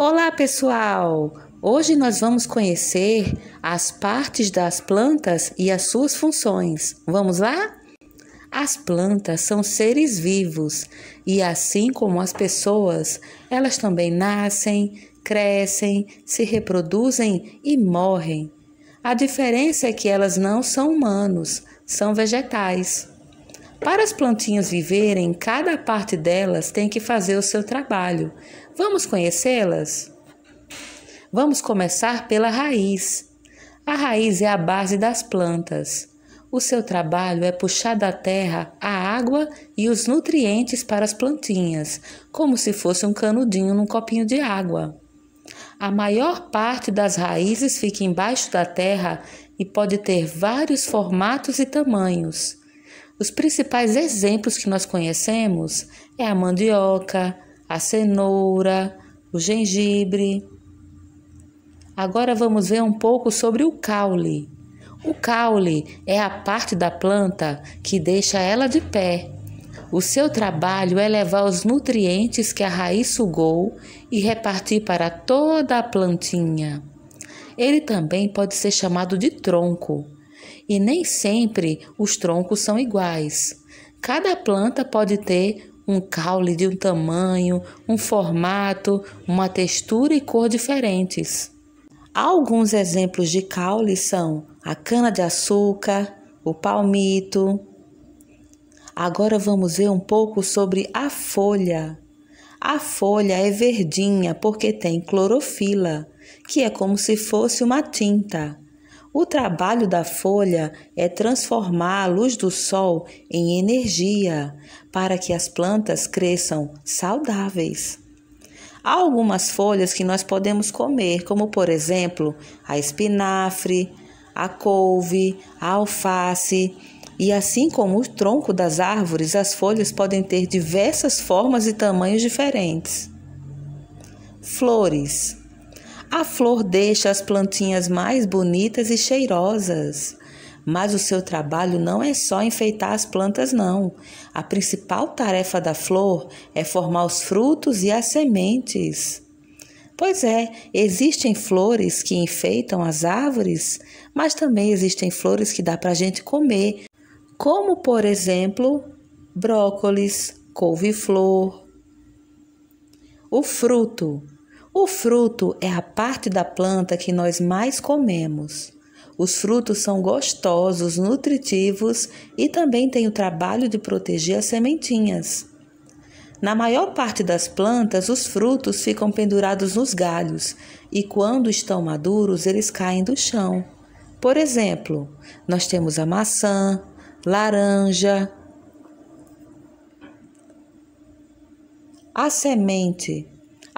Olá, pessoal! Hoje nós vamos conhecer as partes das plantas e as suas funções. Vamos lá? As plantas são seres vivos e, assim como as pessoas, elas também nascem, crescem, se reproduzem e morrem. A diferença é que elas não são humanos, são vegetais. Para as plantinhas viverem, cada parte delas tem que fazer o seu trabalho. Vamos conhecê-las? Vamos começar pela raiz. A raiz é a base das plantas. O seu trabalho é puxar da terra a água e os nutrientes para as plantinhas, como se fosse um canudinho num copinho de água. A maior parte das raízes fica embaixo da terra e pode ter vários formatos e tamanhos. Os principais exemplos que nós conhecemos é a mandioca, a cenoura, o gengibre. Agora vamos ver um pouco sobre o caule. O caule é a parte da planta que deixa ela de pé. O seu trabalho é levar os nutrientes que a raiz sugou e repartir para toda a plantinha. Ele também pode ser chamado de tronco e nem sempre os troncos são iguais. Cada planta pode ter um caule de um tamanho, um formato, uma textura e cor diferentes. Alguns exemplos de caule são a cana-de-açúcar, o palmito. Agora vamos ver um pouco sobre a folha. A folha é verdinha porque tem clorofila, que é como se fosse uma tinta. O trabalho da folha é transformar a luz do sol em energia para que as plantas cresçam saudáveis. Há algumas folhas que nós podemos comer, como por exemplo a espinafre, a couve, a alface. E assim como o tronco das árvores, as folhas podem ter diversas formas e tamanhos diferentes. Flores. A flor deixa as plantinhas mais bonitas e cheirosas. Mas o seu trabalho não é só enfeitar as plantas, não. A principal tarefa da flor é formar os frutos e as sementes. Pois é, existem flores que enfeitam as árvores, mas também existem flores que dá para a gente comer, como por exemplo, brócolis, couve-flor. O fruto. O fruto é a parte da planta que nós mais comemos. Os frutos são gostosos, nutritivos e também têm o trabalho de proteger as sementinhas. Na maior parte das plantas, os frutos ficam pendurados nos galhos e, quando estão maduros, eles caem do chão. Por exemplo, nós temos a maçã, laranja. A semente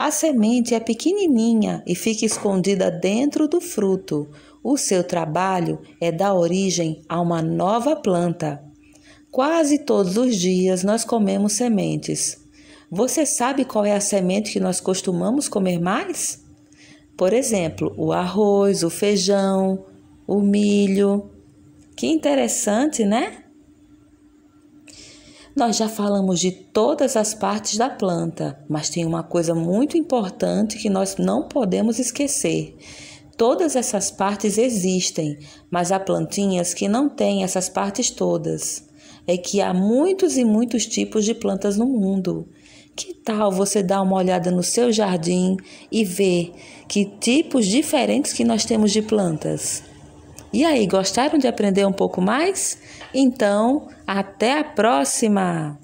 a semente é pequenininha e fica escondida dentro do fruto. O seu trabalho é dar origem a uma nova planta. Quase todos os dias nós comemos sementes. Você sabe qual é a semente que nós costumamos comer mais? Por exemplo, o arroz, o feijão, o milho. Que interessante, né? Nós já falamos de todas as partes da planta, mas tem uma coisa muito importante que nós não podemos esquecer. Todas essas partes existem, mas há plantinhas que não têm essas partes todas. É que há muitos e muitos tipos de plantas no mundo. Que tal você dar uma olhada no seu jardim e ver que tipos diferentes que nós temos de plantas? E aí, gostaram de aprender um pouco mais? Então, até a próxima!